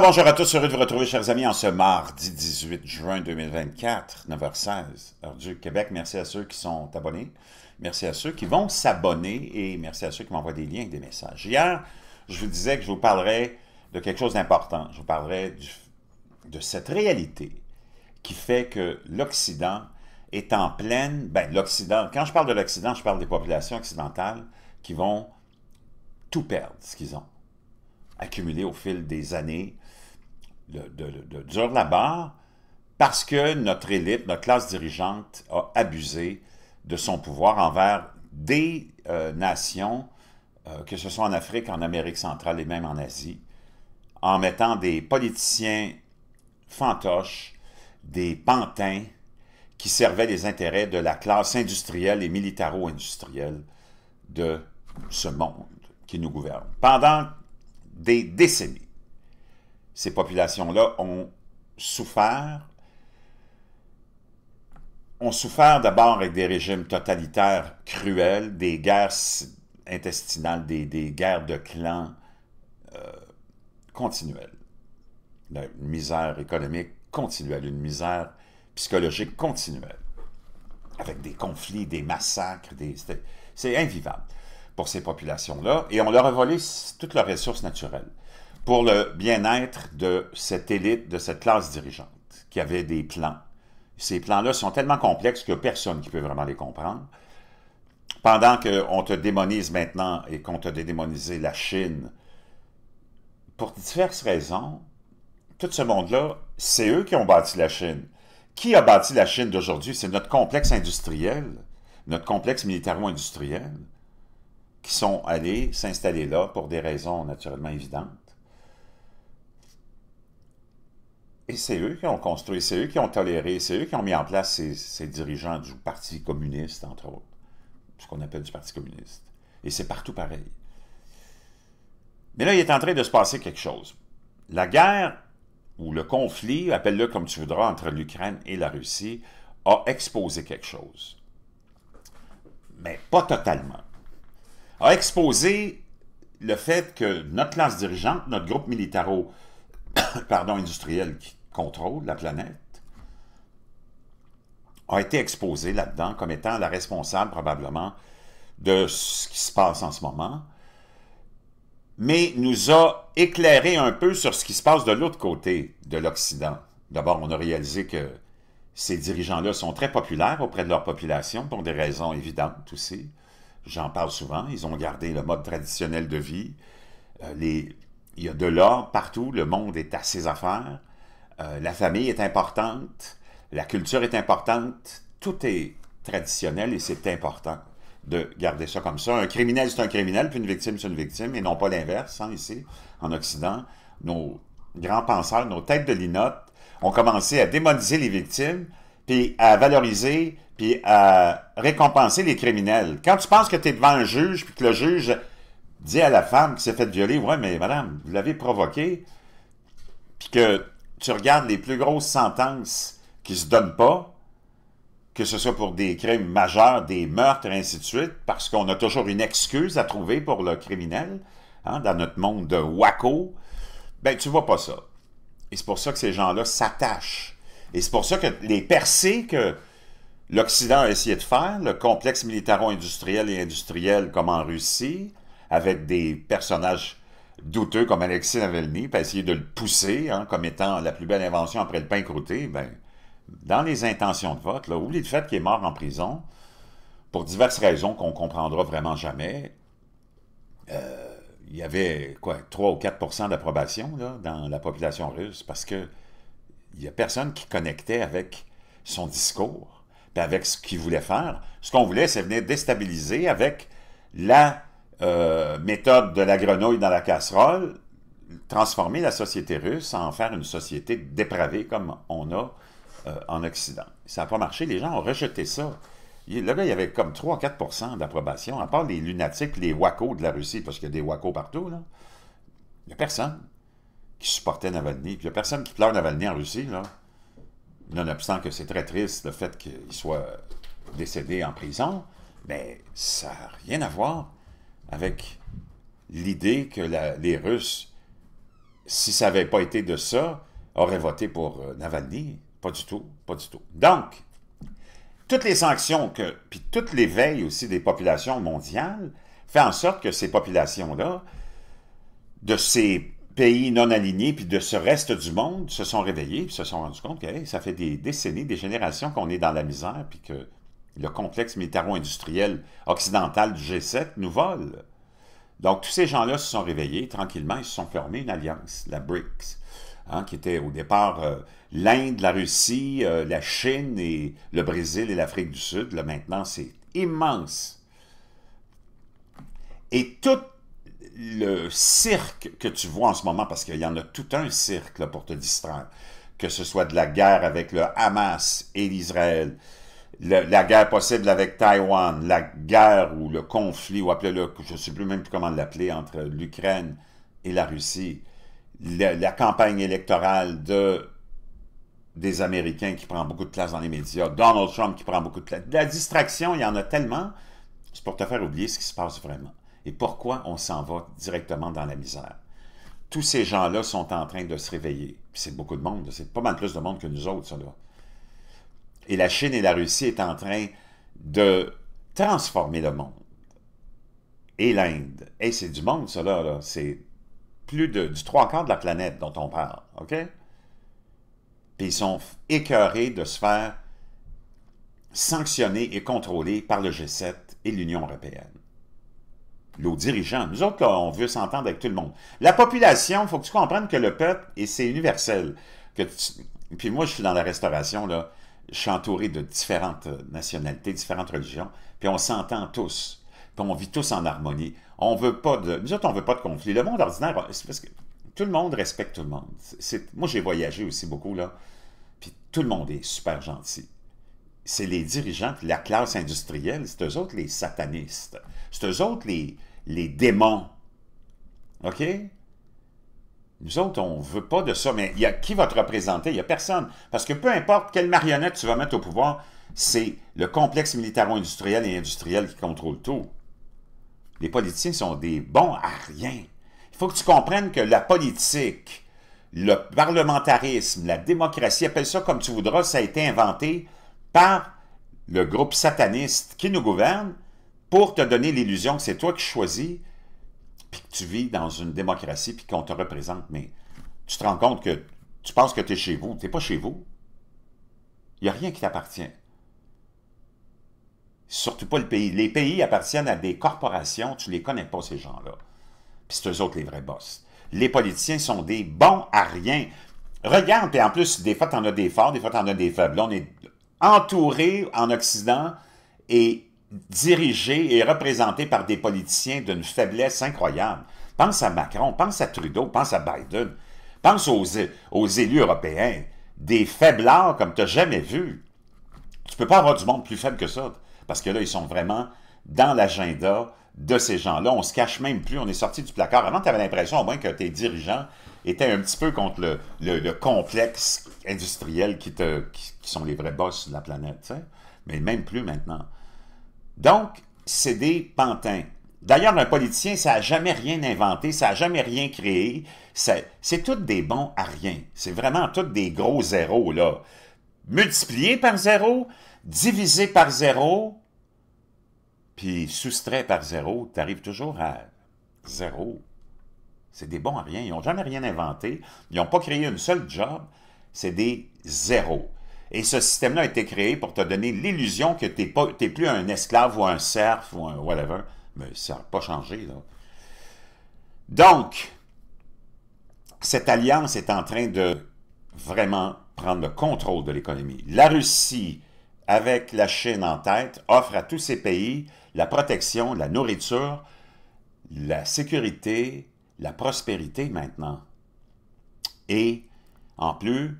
bonjour à tous, heureux de vous retrouver, chers amis, en ce mardi 18 juin 2024, 9h16, heure du Québec. Merci à ceux qui sont abonnés, merci à ceux qui vont s'abonner et merci à ceux qui m'envoient des liens et des messages. Hier, je vous disais que je vous parlerais de quelque chose d'important. Je vous parlerai de cette réalité qui fait que l'Occident est en pleine... Ben, l'Occident, quand je parle de l'Occident, je parle des populations occidentales qui vont tout perdre, ce qu'ils ont accumulé au fil des années de, dur la barre parce que notre élite, notre classe dirigeante a abusé de son pouvoir envers des euh, nations, euh, que ce soit en Afrique, en Amérique centrale et même en Asie, en mettant des politiciens fantoches, des pantins qui servaient les intérêts de la classe industrielle et militaro-industrielle de ce monde qui nous gouverne pendant des décennies ces populations-là ont souffert. Ont souffert d'abord avec des régimes totalitaires cruels, des guerres intestinales, des, guerres de clans euh, continuelles. Une misère économique continuelle, une misère psychologique continuelle, avec des conflits, des massacres, des... c'est invivable pour ces populations-là, et on leur a volé toutes leurs ressources naturelles pour le bien-être de cette élite, de cette classe dirigeante qui avait des plans. Ces plans-là sont tellement complexes que personne qui peut vraiment les comprendre. Pendant qu'on te démonise maintenant et qu'on te dédémonisé la Chine, pour diverses raisons, tout ce monde-là, c'est eux qui ont bâti la Chine. Qui a bâti la Chine d'aujourd'hui? C'est notre complexe industriel, notre complexe militaro-industriel, qui sont allés s'installer là pour des raisons naturellement évidentes. Et c'est eux qui ont construit, c'est eux qui ont toléré, c'est eux qui ont mis en place ces, dirigeants du Parti communiste, entre autres, ce qu'on appelle du Parti communiste. Et c'est partout pareil. Mais là, il est en train de se passer quelque chose. La guerre, ou le conflit, appelle-le comme tu voudras, entre l'Ukraine et la Russie, a exposé quelque chose. Mais pas totalement. A exposé le fait que notre classe dirigeante, notre groupe militaro, pardon, industriel qui, contrôle la planète, a été exposé là-dedans comme étant la responsable probablement de ce qui se passe en ce moment, mais nous a éclairé un peu sur ce qui se passe de l'autre côté de l'Occident. D'abord, on a réalisé que ces dirigeants-là sont très populaires auprès de leur population pour des raisons évidentes aussi. J'en parle souvent. Ils ont gardé le mode traditionnel de vie. Euh, il y a de l'or partout. Le monde est à ses affaires. Euh, la famille est importante, la culture est importante, tout est traditionnel et c'est important de garder ça comme ça. Un criminel, c'est un criminel, puis une victime, c'est une victime, et non pas l'inverse. Hein, ici, en Occident, nos grands penseurs, nos têtes de linotte, ont commencé à démoniser les victimes, puis à valoriser, puis à récompenser les criminels. Quand tu penses que tu es devant un juge, puis que le juge dit à la femme qui s'est faite violer, « Ouais, mais madame, vous l'avez provoqué, puis que tu regardes les plus grosses sentences qui ne se donnent pas, que ce soit pour des crimes majeurs, des meurtres, et ainsi de suite, parce qu'on a toujours une excuse à trouver pour le criminel, hein, dans notre monde de Waco, ben tu vois pas ça. Et c'est pour ça que ces gens-là s'attachent. Et c'est pour ça que les percées que l'Occident a essayé de faire, le complexe militaro-industriel et industriel comme en Russie, avec des personnages douteux comme Alexis Navalny, puis essayer de le pousser hein, comme étant la plus belle invention après le pain croûté, ben, dans les intentions de vote, là, oublie le fait qu'il est mort en prison pour diverses raisons qu'on comprendra vraiment jamais. Euh, il y avait quoi, 3 ou 4 d'approbation dans la population russe parce qu'il n'y a personne qui connectait avec son discours, avec ce qu'il voulait faire. Ce qu'on voulait, c'est venir déstabiliser avec la euh, méthode de la grenouille dans la casserole, transformer la société russe en faire une société dépravée comme on a euh, en Occident. Ça n'a pas marché, les gens ont rejeté ça. là le il y avait comme 3-4 d'approbation, à part les lunatiques, les wacos de la Russie, parce qu'il y a des wacos partout, là. Il n'y a personne qui supportait Navalny, il n'y a personne qui pleure Navalny en Russie, là. Nonobstant que c'est très triste le fait qu'il soit décédé en prison, mais ça n'a rien à voir avec l'idée que les Russes, si ça n'avait pas été de ça, auraient voté pour euh, Navalny. Pas du tout, pas du tout. Donc, toutes les sanctions que, puis toutes les veilles aussi des populations mondiales, fait en sorte que ces populations-là, de ces pays non alignés, puis de ce reste du monde, se sont réveillés, puis se sont rendues compte que ça fait des décennies, des générations qu'on est dans la misère, puis que le complexe militaro-industriel occidental du G7 nous vole. Donc, tous ces gens-là se sont réveillés tranquillement, ils se sont formés une alliance, la BRICS, hein, qui était au départ euh, l'Inde, la Russie, euh, la Chine et le Brésil et l'Afrique du Sud. Là, maintenant, c'est immense. Et tout le cirque que tu vois en ce moment, parce qu'il y en a tout un cirque pour te distraire, que ce soit de la guerre avec le Hamas et l'Israël, la guerre possible avec Taïwan, la guerre ou le conflit, ou appelez-le, je ne sais plus même plus comment l'appeler, entre l'Ukraine et la Russie, la, campagne électorale de, des Américains qui prend beaucoup de place dans les médias, Donald Trump qui prend beaucoup de place. La distraction, il y en a tellement, c'est pour te faire oublier ce qui se passe vraiment. Et pourquoi on s'en va directement dans la misère. Tous ces gens-là sont en train de se réveiller. C'est beaucoup de monde, c'est pas mal plus de monde que nous autres, ça, là. Et la Chine et la Russie est en train de transformer le monde. Et l'Inde. Et c'est du monde, ça, là. C'est plus de, du trois quarts de la planète dont on parle, OK? Puis ils sont écœurés de se faire sanctionner et contrôler par le G7 et l'Union européenne. Nos dirigeants, nous autres, on veut s'entendre avec tout le monde. La population, il faut que tu comprennes que le peuple, et c'est universel, que puis moi, je suis dans la restauration, là, je suis entouré de différentes euh, nationalités, différentes religions, puis on s'entend tous, puis on vit tous en harmonie. On veut pas de... Nous on veut pas de conflit. Le monde ordinaire, c'est parce que tout le monde respecte tout le monde. Moi, j'ai voyagé aussi beaucoup, là, puis tout le monde est super gentil. C'est les dirigeants, la classe industrielle, c'est eux autres les satanistes. C'est eux autres les, les démons. OK? Nous autres, on ne veut pas de ça, mais y a, qui va te représenter? Il n'y a personne. Parce que peu importe quelle marionnette tu vas mettre au pouvoir, c'est le complexe militaro-industriel et industriel qui contrôle tout. Les politiciens sont des bons à rien. Il faut que tu comprennes que la politique, le parlementarisme, la démocratie, appelle ça comme tu voudras, ça a été inventé par le groupe sataniste qui nous gouverne pour te donner l'illusion que c'est toi qui choisis puis que tu vis dans une démocratie, puis qu'on te représente, mais tu te rends compte que tu penses que tu es chez vous. Tu n'es pas chez vous. Il n'y a rien qui t'appartient. Surtout pas le pays. Les pays appartiennent à des corporations, tu ne les connais pas, ces gens-là. Puis c'est eux autres les vrais boss. Les politiciens sont des bons à rien. Regarde, puis en plus, des fois, tu en as des forts, des fois, tu en as des faibles. On est entouré en Occident et dirigés et représentés par des politiciens d'une faiblesse incroyable. Pense à Macron, pense à Trudeau, pense à Biden, pense aux, aux élus européens. Des faiblards comme tu n'as jamais vu. Tu peux pas avoir du monde plus faible que ça, parce que là, ils sont vraiment dans l'agenda de ces gens-là. On se cache même plus, on est sorti du placard. Avant, tu avais l'impression au moins que tes dirigeants étaient un petit peu contre le, complexe industriel qui, te, qui, sont les vrais boss de la planète. Mais même plus maintenant. Donc, c'est des pantins. D'ailleurs, un politicien, ça n'a jamais rien inventé, ça n'a jamais rien créé. C'est tout des bons à rien. C'est vraiment tout des gros zéros, là. Multiplié par zéro, divisé par zéro, puis soustrait par zéro, tu arrives toujours à zéro. C'est des bons à rien. Ils n'ont jamais rien inventé. Ils n'ont pas créé une seule job. C'est des zéros. Et ce système-là a été créé pour te donner l'illusion que tu n'es plus un esclave ou un serf ou un whatever. Mais ça n'a pas changé. Donc, cette alliance est en train de vraiment prendre le contrôle de l'économie. La Russie, avec la Chine en tête, offre à tous ces pays la protection, la nourriture, la sécurité, la prospérité maintenant. Et en plus,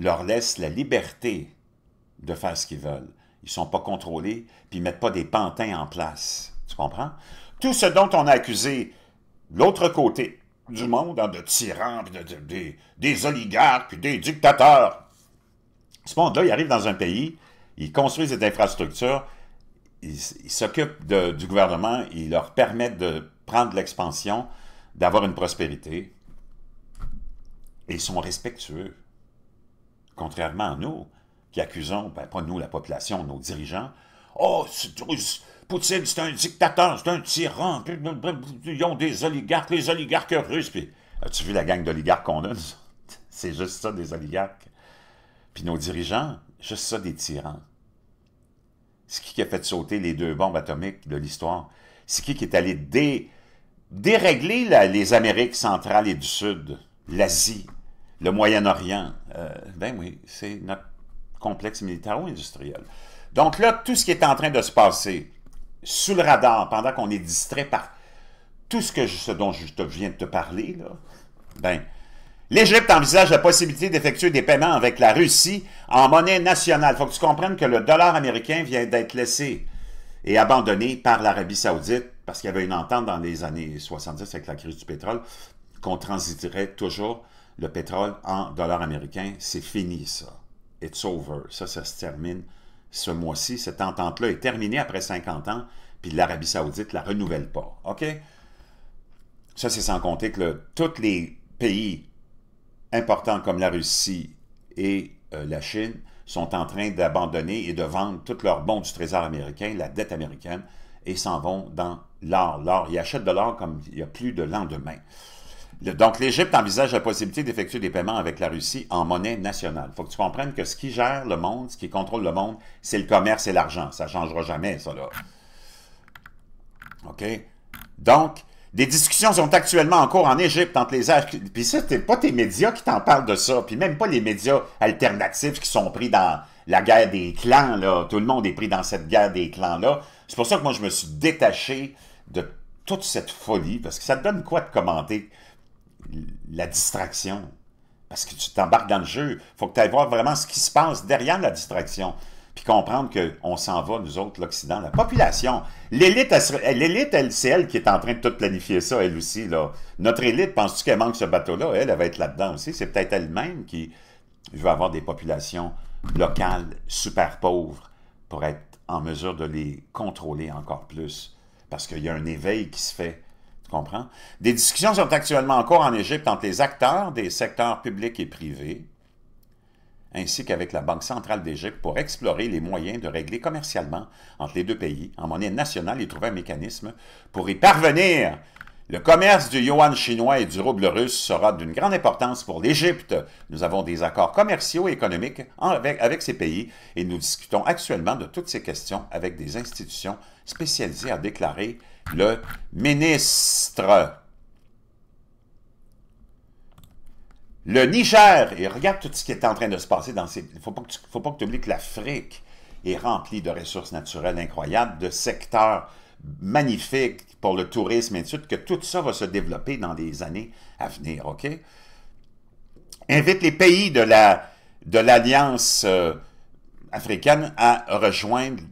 leur laisse la liberté de faire ce qu'ils veulent. Ils ne sont pas contrôlés, puis ils ne mettent pas des pantins en place. Tu comprends? Tout ce dont on a accusé l'autre côté du monde, hein, de tyrans, des oligarques, des dictateurs, ce monde-là, il arrive dans un pays, ils construisent cette infrastructure, ils s'occupent du gouvernement, ils leur permettent de prendre l'expansion, d'avoir une prospérité, et ils sont respectueux. Contrairement à nous, qui accusons, ben, pas nous, la population, nos dirigeants, « Oh, oh Poutine, c'est un dictateur, c'est un tyran, ils ont des oligarques, les oligarques russes. » Puis, as-tu vu la gang d'oligarques qu'on a, C'est juste ça, des oligarques. Puis nos dirigeants, juste ça, des tyrans. C'est qui qui a fait sauter les deux bombes atomiques de l'histoire? C'est qui qui est allé dé, dérégler les Amériques centrales et du Sud, l'Asie, le Moyen-Orient. Euh, ben oui, c'est notre complexe militaro-industriel. Donc là, tout ce qui est en train de se passer sous le radar, pendant qu'on est distrait par tout ce, que je, ce dont je viens de te parler, là, ben, l'Égypte envisage la possibilité d'effectuer des paiements avec la Russie en monnaie nationale. Il faut que tu comprennes que le dollar américain vient d'être laissé et abandonné par l'Arabie saoudite parce qu'il y avait une entente dans les années 70 avec la crise du pétrole qu'on transiterait toujours le pétrole en dollars américains, c'est fini ça. It's over. Ça, ça se termine ce mois-ci. Cette entente-là est terminée après 50 ans, puis l'Arabie saoudite ne la renouvelle pas. OK? Ça, c'est sans compter que tous les pays importants comme la Russie et euh, la Chine sont en train d'abandonner et de vendre tous leurs bons du trésor américain, la dette américaine, et s'en vont dans l'or. L'or, ils achètent de l'or comme il n'y a plus de lendemain donc, l'Égypte envisage la possibilité d'effectuer des paiements avec la Russie en monnaie nationale. Il faut que tu comprennes que ce qui gère le monde, ce qui contrôle le monde, c'est le commerce et l'argent. Ça ne changera jamais, ça, là. OK? Donc, des discussions sont actuellement en cours en Égypte entre les âges. Puis ça, c'est pas tes médias qui t'en parlent de ça. Puis même pas les médias alternatifs qui sont pris dans la guerre des clans, là. Tout le monde est pris dans cette guerre des clans-là. C'est pour ça que moi, je me suis détaché de toute cette folie, parce que ça te donne quoi de commenter la distraction. Parce que tu t'embarques dans le jeu. Il faut que tu ailles voir vraiment ce qui se passe derrière la distraction. Puis comprendre qu'on s'en va, nous autres, l'Occident, la population. L'élite, l'élite, elle, c'est elle qui est en train de tout planifier ça, elle aussi. Là. Notre élite, penses-tu qu'elle manque ce bateau-là? Elle, elle va être là-dedans aussi. C'est peut-être elle-même qui veut avoir des populations locales super pauvres pour être en mesure de les contrôler encore plus. Parce qu'il y a un éveil qui se fait des discussions sont actuellement en cours en Égypte entre les acteurs des secteurs publics et privés, ainsi qu'avec la Banque centrale d'Égypte pour explorer les moyens de régler commercialement entre les deux pays en monnaie nationale et trouver un mécanisme pour y parvenir. Le commerce du yuan chinois et du rouble russe sera d'une grande importance pour l'Égypte. Nous avons des accords commerciaux et économiques avec, ces pays et nous discutons actuellement de toutes ces questions avec des institutions spécialisées, à déclarer le ministre. Le Niger, et regarde tout ce qui est en train de se passer dans ces... Il ne faut pas que tu oublies que l'Afrique est remplie de ressources naturelles incroyables, de secteurs magnifiques pour le tourisme et tout, que tout ça va se développer dans les années à venir, OK? Invite les pays de l'Alliance de euh, africaine à rejoindre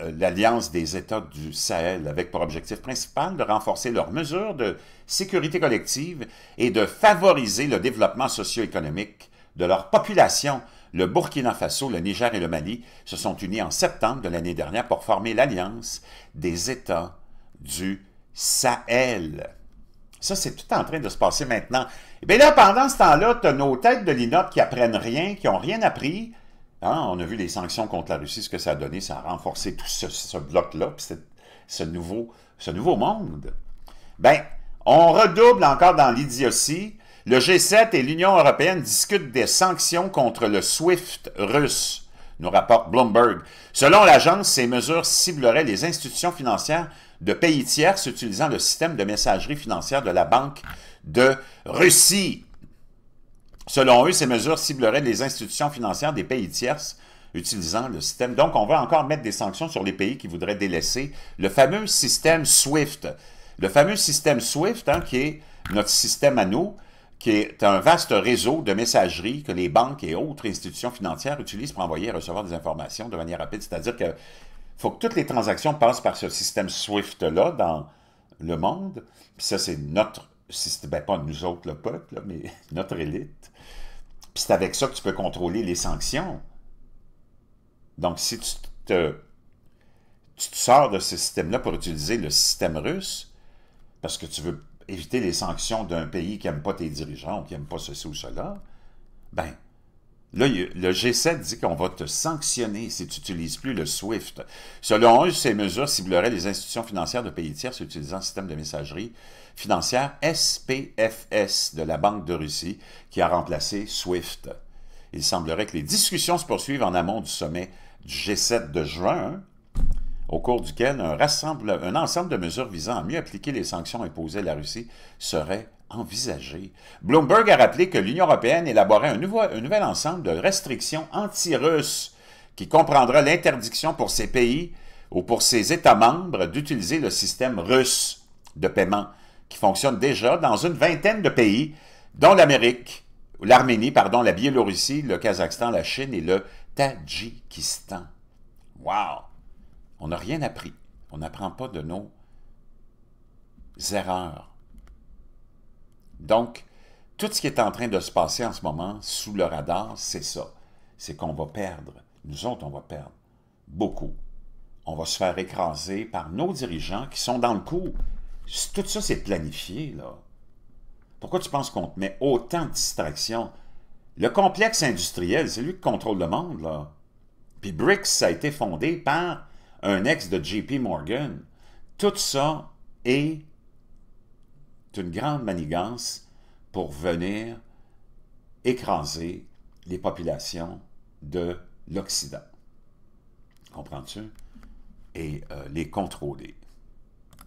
euh, l'Alliance des États du Sahel avec pour objectif principal de renforcer leurs mesures de sécurité collective et de favoriser le développement socio-économique de leur population. Le Burkina Faso, le Niger et le Mali se sont unis en septembre de l'année dernière pour former l'Alliance des États du Sahel. Ça, c'est tout en train de se passer maintenant. Et eh bien là, pendant ce temps-là, tu as nos têtes de l'INOP qui apprennent rien, qui n'ont rien appris, Hein, on a vu les sanctions contre la Russie, ce que ça a donné, ça a renforcé tout ce, bloc-là, ce nouveau, ce nouveau monde. Ben, on redouble encore dans l'idiotie. Le G7 et l'Union européenne discutent des sanctions contre le SWIFT russe, nous rapporte Bloomberg. Selon l'agence, ces mesures cibleraient les institutions financières de pays tiers utilisant le système de messagerie financière de la Banque de Russie. Selon eux, ces mesures cibleraient les institutions financières des pays tierces utilisant le système. Donc, on va encore mettre des sanctions sur les pays qui voudraient délaisser le fameux système SWIFT. Le fameux système SWIFT, hein, qui est notre système à nous, qui est un vaste réseau de messagerie que les banques et autres institutions financières utilisent pour envoyer et recevoir des informations de manière rapide. C'est-à-dire que faut que toutes les transactions passent par ce système SWIFT-là dans le monde. ça, c'est notre si ben, pas nous autres, le peuple, mais notre élite. Puis c'est avec ça que tu peux contrôler les sanctions. Donc, si tu te, tu sors de ce système-là pour utiliser le système russe, parce que tu veux éviter les sanctions d'un pays qui n'aime pas tes dirigeants, qui n'aime pas ceci ou cela, ben, le G7 dit qu'on va te sanctionner si tu n'utilises plus le SWIFT. Selon eux, ces mesures cibleraient les institutions financières de pays tiers utilisant le système de messagerie financière SPFS de la Banque de Russie qui a remplacé SWIFT. Il semblerait que les discussions se poursuivent en amont du sommet du G7 de juin, au cours duquel un, un ensemble de mesures visant à mieux appliquer les sanctions imposées à la Russie serait envisagé Bloomberg a rappelé que l'Union européenne élaborait un, un nouvel ensemble de restrictions anti-russes qui comprendra l'interdiction pour ces pays ou pour ces États membres d'utiliser le système russe de paiement qui fonctionne déjà dans une vingtaine de pays, dont l'Amérique, l'Arménie, pardon, la Biélorussie, le Kazakhstan, la Chine et le Tadjikistan. Wow! On n'a rien appris. On n'apprend pas de nos erreurs. Donc, tout ce qui est en train de se passer en ce moment sous le radar, c'est ça. C'est qu'on va perdre. Nous autres, on va perdre. Beaucoup. On va se faire écraser par nos dirigeants qui sont dans le coup. Tout ça, c'est planifié, là. Pourquoi tu penses qu'on te met autant de distractions? Le complexe industriel, c'est lui qui contrôle le monde, là. Puis BRICS, ça a été fondé par un ex de JP Morgan. Tout ça est une grande manigance pour venir écraser les populations de l'Occident. Comprends-tu? Et euh, les contrôler.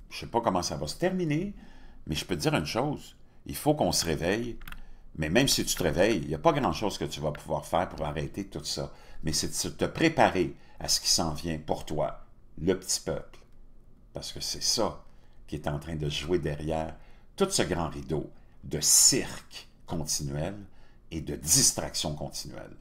Je ne sais pas comment ça va se terminer, mais je peux te dire une chose. Il faut qu'on se réveille. Mais même si tu te réveilles, il n'y a pas grand-chose que tu vas pouvoir faire pour arrêter tout ça. Mais c'est de te préparer à ce qui s'en vient pour toi, le petit peuple. Parce que c'est ça qui est en train de jouer derrière tout ce grand rideau de cirque continuel et de distraction continuelle.